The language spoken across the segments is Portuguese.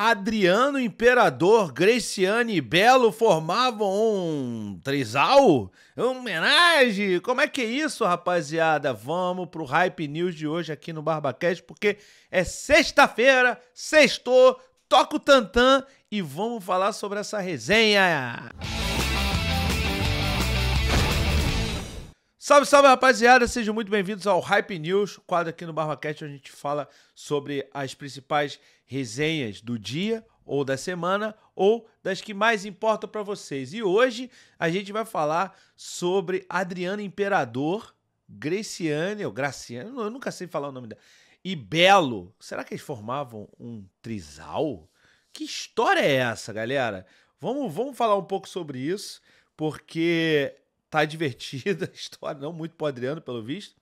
Adriano Imperador, Graciane e Belo formavam um trisal? Um homenagem? Como é que é isso, rapaziada? Vamos pro Hype News de hoje aqui no BarbaCast, porque é sexta-feira, sextou, toca o tantã e vamos falar sobre essa resenha. Música Salve, salve rapaziada, sejam muito bem-vindos ao Hype News, quadro aqui no BarbaCast onde a gente fala sobre as principais resenhas do dia ou da semana ou das que mais importam para vocês. E hoje a gente vai falar sobre Adriana Imperador, Graciane, ou Graciane, eu nunca sei falar o nome dela, e Belo. Será que eles formavam um trisal? Que história é essa, galera? Vamos, vamos falar um pouco sobre isso, porque Tá divertida a história, não muito podreando Adriano, pelo visto.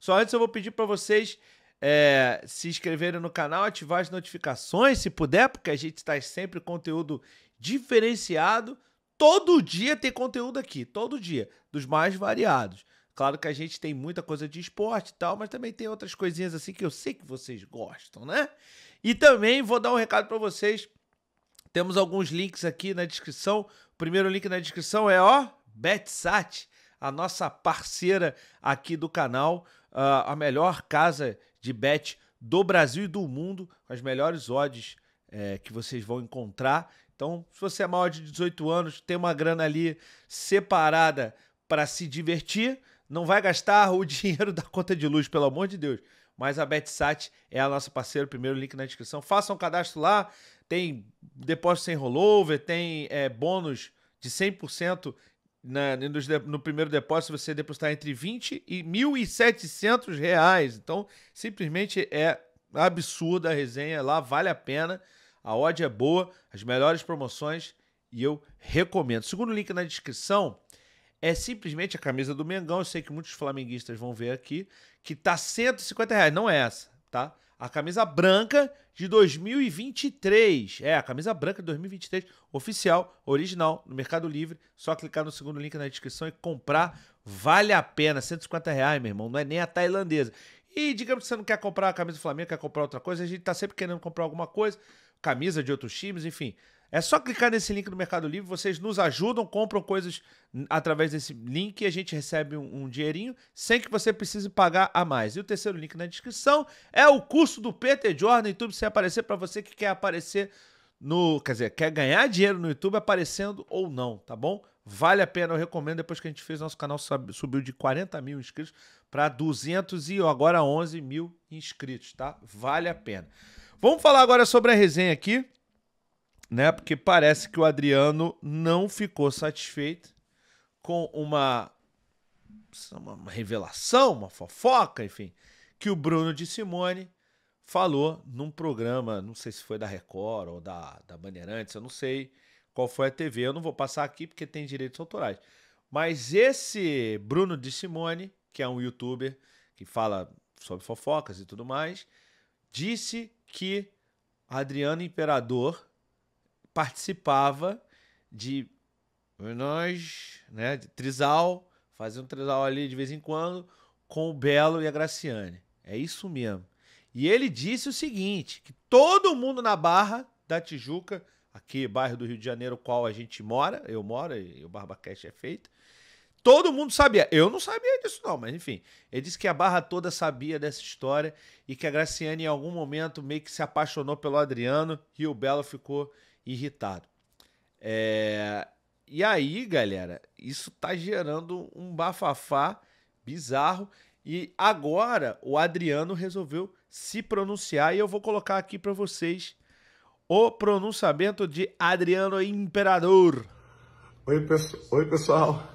Só antes eu vou pedir para vocês é, se inscreverem no canal, ativar as notificações, se puder, porque a gente está sempre conteúdo diferenciado. Todo dia tem conteúdo aqui, todo dia, dos mais variados. Claro que a gente tem muita coisa de esporte e tal, mas também tem outras coisinhas assim que eu sei que vocês gostam, né? E também vou dar um recado para vocês. Temos alguns links aqui na descrição. O primeiro link na descrição é, ó, BetSat, a nossa parceira aqui do canal, ah, a melhor casa de bet do Brasil e do mundo, as melhores odds é, que vocês vão encontrar. Então, se você é maior de 18 anos, tem uma grana ali separada para se divertir, não vai gastar o dinheiro da conta de luz, pelo amor de Deus. Mas a BetSat é a nossa parceira, primeiro link na descrição. Façam um cadastro lá, tem depósito sem rollover, tem é, bônus de 100% na, no primeiro depósito você depositar entre 20 e 1.700 reais. Então, simplesmente é absurda a resenha lá, vale a pena. A odd é boa, as melhores promoções e eu recomendo. Segundo link na descrição, é simplesmente a camisa do Mengão. Eu sei que muitos flamenguistas vão ver aqui, que tá 150 reais, não é essa, tá? a camisa branca de 2023. É, a camisa branca de 2023, oficial, original, no Mercado Livre. Só clicar no segundo link na descrição e comprar. Vale a pena, 150 reais, meu irmão. Não é nem a tailandesa. E digamos que você não quer comprar a camisa do Flamengo, quer comprar outra coisa, a gente tá sempre querendo comprar alguma coisa, camisa de outros times, enfim. É só clicar nesse link do Mercado Livre, vocês nos ajudam, compram coisas através desse link e a gente recebe um, um, dinheirinho sem que você precise pagar a mais. E o terceiro link na descrição é o curso do Peter Jordan YouTube, sem aparecer para você que quer aparecer no, quer dizer, quer ganhar dinheiro no YouTube aparecendo ou não, tá bom? Vale a pena, eu recomendo. Depois que a gente fez, nosso canal subiu de 40 mil inscritos para 200 e agora 11 mil inscritos, tá? Vale a pena. Vamos falar agora sobre a resenha aqui né? Porque parece que o Adriano não ficou satisfeito com uma, uma revelação, uma fofoca, enfim, que o Bruno de Simone falou num programa, não sei se foi da Record ou da, da Bandeirantes, eu não sei qual foi a TV, eu não vou passar aqui porque tem direitos autorais. Mas esse Bruno de Simone, que é um youtuber que fala sobre fofocas e tudo mais, disse que Adriano Imperador participava de nós, né, de trisal, fazia um trisal ali de vez em quando com o Belo e a Graciane. É isso mesmo. E ele disse o seguinte, que todo mundo na Barra da Tijuca, aqui bairro do Rio de Janeiro, qual a gente mora, eu moro e o Barbacast é feito, todo mundo sabia. Eu não sabia disso não, mas enfim. Ele disse que a Barra toda sabia dessa história e que a Graciane em algum momento meio que se apaixonou pelo Adriano e o Belo ficou irritado. É... E aí, galera, isso tá gerando um bafafá bizarro. E agora o Adriano resolveu se pronunciar e eu vou colocar aqui para vocês o pronunciamento de Adriano Imperador. Oi, Oi pessoal.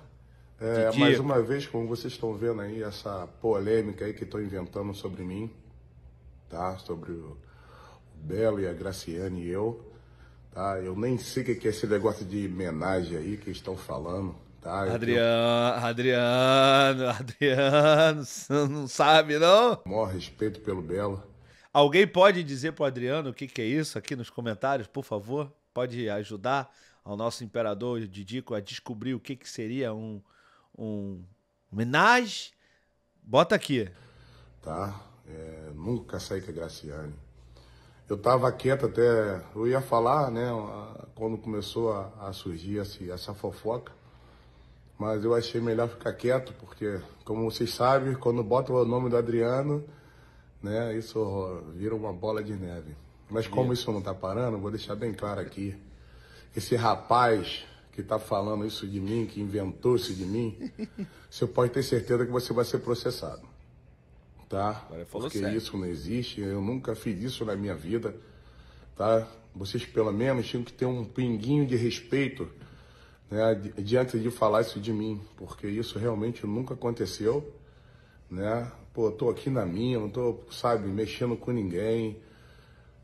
É, mais uma vez, como vocês estão vendo aí, essa polêmica aí que estão inventando sobre mim, tá? Sobre o Belo e a Graciane e eu. Tá? Eu nem sei o que é esse negócio de homenagem aí que estão falando. Tá, Adriano, Adriano, Adriano, não sabe não? Maior respeito pelo Belo. Alguém pode dizer pro Adriano o que, que é isso aqui nos comentários, por favor? Pode ajudar ao nosso imperador Didico a descobrir o que, que seria um, um homenagem? Bota aqui. Tá, é, nunca saí com a Graciane eu estava quieto até, eu ia falar, né, quando começou a, a surgir essa, essa, fofoca, mas eu achei melhor ficar quieto, porque, como vocês sabem, quando bota o nome do Adriano, né, isso vira uma bola de neve. Mas como isso não está parando, vou deixar bem claro aqui, esse rapaz que está falando isso de mim, que inventou isso de mim, você pode ter certeza que você vai ser processado tá? Porque isso não existe, eu nunca fiz isso na minha vida, tá? Vocês pelo menos tinham que ter um pinguinho de respeito, né, diante de falar isso de mim, porque isso realmente nunca aconteceu, né? Pô, tô aqui na minha, não tô, sabe, mexendo com ninguém.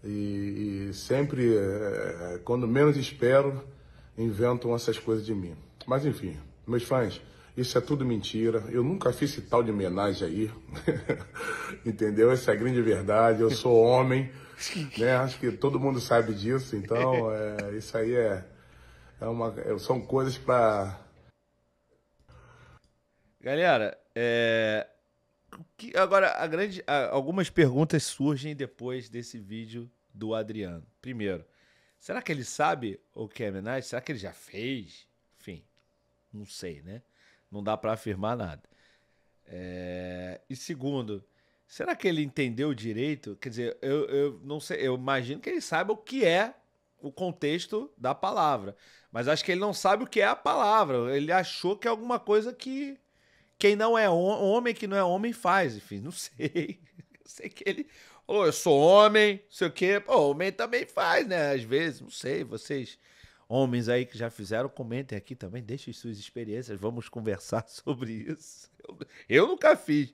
E, e sempre, é, é, quando menos espero, inventam essas coisas de mim. Mas enfim, meus fãs, isso é tudo mentira. Eu nunca fiz esse tal de homenagem aí. Entendeu? Essa é a grande verdade. Eu sou homem. né? Acho que todo mundo sabe disso. Então, é, isso aí é, é uma, é, são coisas para. Galera, é, agora, a grande, algumas perguntas surgem depois desse vídeo do Adriano. Primeiro, será que ele sabe o que é homenagem? Será que ele já fez? Enfim, não sei, né? não dá para afirmar nada. É... E segundo, será que ele entendeu direito? Quer dizer, eu, eu não sei, eu imagino que ele saiba o que é o contexto da palavra, mas acho que ele não sabe o que é a palavra. Ele achou que é alguma coisa que quem não é homem, que não é homem faz, enfim, não sei. Eu sei que ele oh, eu sou homem, sei o quê. Pô, homem também faz, né? Às vezes, não sei, vocês homens aí que já fizeram, comentem aqui também, deixem suas experiências, vamos conversar sobre isso. Eu, eu nunca fiz,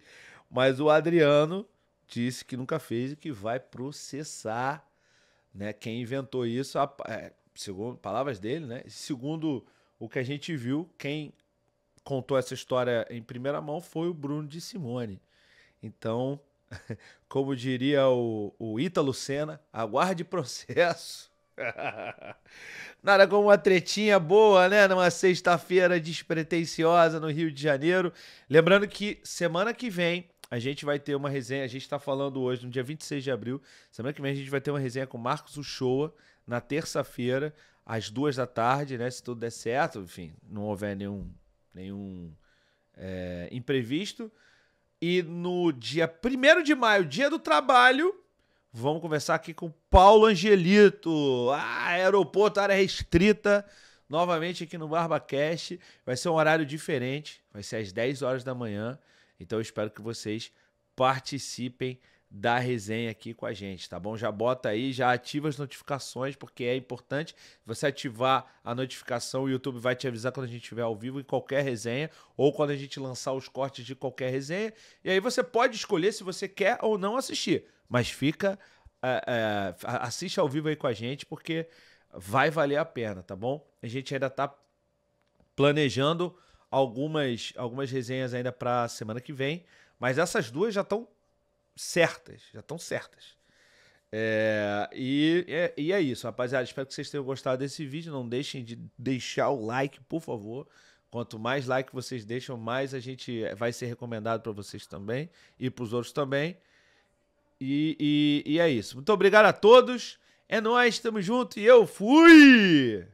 mas o Adriano disse que nunca fez e que vai processar né, quem inventou isso, a, é, segundo palavras dele, né? Segundo o que a gente viu, quem contou essa história em primeira mão foi o Bruno de Simone. Então, como diria o, o Ítalo Senna, aguarde processo. Nada como uma tretinha boa, né? Numa sexta-feira despretensiosa no Rio de Janeiro. Lembrando que semana que vem a gente vai ter uma resenha. A gente está falando hoje, no dia 26 de abril. Semana que vem a gente vai ter uma resenha com Marcos Uchoa na terça-feira, às duas da tarde, né? Se tudo der certo, enfim, não houver nenhum, nenhum é, imprevisto. E no dia 1 de maio, dia do trabalho, Vamos conversar aqui com Paulo Angelito, ah, aeroporto, área restrita, novamente aqui no BarbaCast. Vai ser um horário diferente, vai ser às 10 horas da manhã. Então eu espero que vocês participem da resenha aqui com a gente, tá bom? Já bota aí, já ativa as notificações, porque é importante você ativar a notificação, o YouTube vai te avisar quando a gente estiver ao vivo em qualquer resenha ou quando a gente lançar os cortes de qualquer resenha. E aí você pode escolher se você quer ou não assistir, mas fica é, é, assiste ao vivo aí com a gente, porque vai valer a pena, tá bom? A gente ainda tá planejando algumas, algumas resenhas ainda para semana que vem, mas essas duas já estão certas, já estão certas. É, e, é, e é isso, rapaziada. Espero que vocês tenham gostado desse vídeo. Não deixem de deixar o like, por favor. Quanto mais like vocês deixam, mais a gente vai ser recomendado para vocês também e para os outros também. E, e, e é isso. Muito obrigado a todos. É nóis, estamos junto e eu fui!